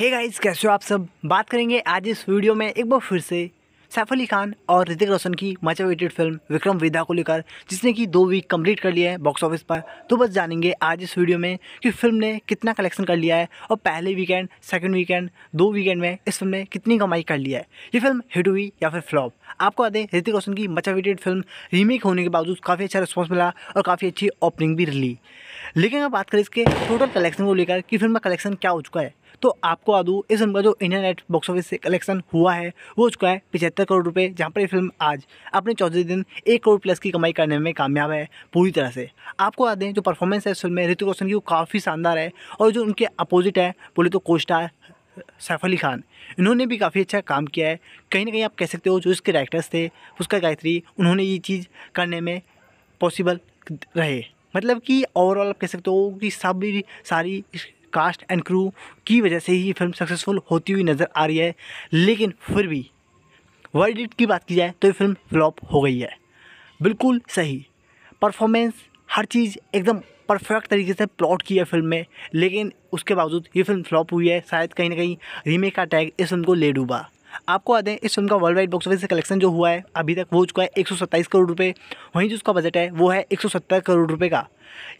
hey guys कैसे हो आप सब बात करेंगे आज इस वीडियो में एक बार फिर से सैफ अली खान और ऋतिक रोशन की much awaited film Vikram Vedha को लेकर जिसने कि दो वीक कंप्लीट कर लिया है बॉक्स ऑफिस पर तो बस जानेंगे आज इस वीडियो में कि फिल्म ने कितना कलेक्शन कर लिया है और पहले वीकेंड सेकंड वीकेंड दो वीकेंड में इस फिल्म ने कितनी कमाई कर लिया है ये फिल्म हिट हुई या फिर फ्लॉप आपको बता दें ऋतिक रोशन की मच अवेटेड फिल्म रीमेक होने के बावजूद काफ़ी अच्छा रिस्पॉन्स मिला और काफ़ी अच्छी ओपनिंग भी रिली लेकिन अगर बात करें इसके टोटल कलेक्शन को लेकर कि फिल्म का कलेक्शन क्या हो चुका है तो आपको आदू इस फिल्म का जो इंडियन नेट बॉक्स ऑफिस से कलेक्शन हुआ है वो हो चुका है पिछहत्तर करोड़ रुपये जहाँ पर ये फिल्म आज अपने चौथे दिन एक करोड़ प्लस की कमाई करने में कामयाब है पूरी तरह से आपको याद दें जो परफॉर्मेंस है इस फिल्म में ऋतिक रोशन की वो काफ़ी शानदार है और जो उनके अपोजिट है बोले तो कोस्टार सैफ अली खान इन्होंने भी काफ़ी अच्छा काम किया है कहीं ना कहीं आप कह सकते हो जो इसके डायरेक्टर्स थे उसका गायत्री उन्होंने ये चीज़ करने में पॉसिबल रहे मतलब कि ओवरऑल आप कह सकते हो कि सब सारी कास्ट एंड क्रू की वजह से ही ये फिल्म सक्सेसफुल होती हुई नज़र आ रही है लेकिन फिर भी वर्ल्ड हिट की बात की जाए तो ये फिल्म फ्लॉप हो गई है बिल्कुल सही परफॉर्मेंस हर चीज़ एकदम परफेक्ट तरीके से प्लॉट की है फिल्म में लेकिन उसके बावजूद ये फिल्म फ्लॉप हुई है शायद कहीं ना कहीं रीमेक का टैग इस फिल्म को ले डूबा आपको आ दें इस फिल्म का worldwide box office collection जो हुआ है अभी तक हो चुका है एक करोड़ रुपये वहीं जो उसका बजट है वो है एक करोड़ रुपये का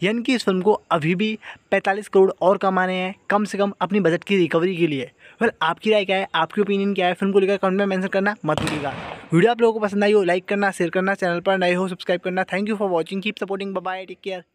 यानी कि इस फिल्म को अभी भी 45 करोड़ और कमाने हैं कम से कम अपनी बजट की रिकवरी के लिए फिर आपकी राय क्या है आपकी ओपिनियन क्या है फिल्म को लेकर कमेंट में मैंसन करना मत भूलिएगा वीडियो आप लोगों को पसंद आई हो लाइक करना शेयर करना चैनल पर नए हो सब्सक्राइब करना thank you for watching keep supporting bye take care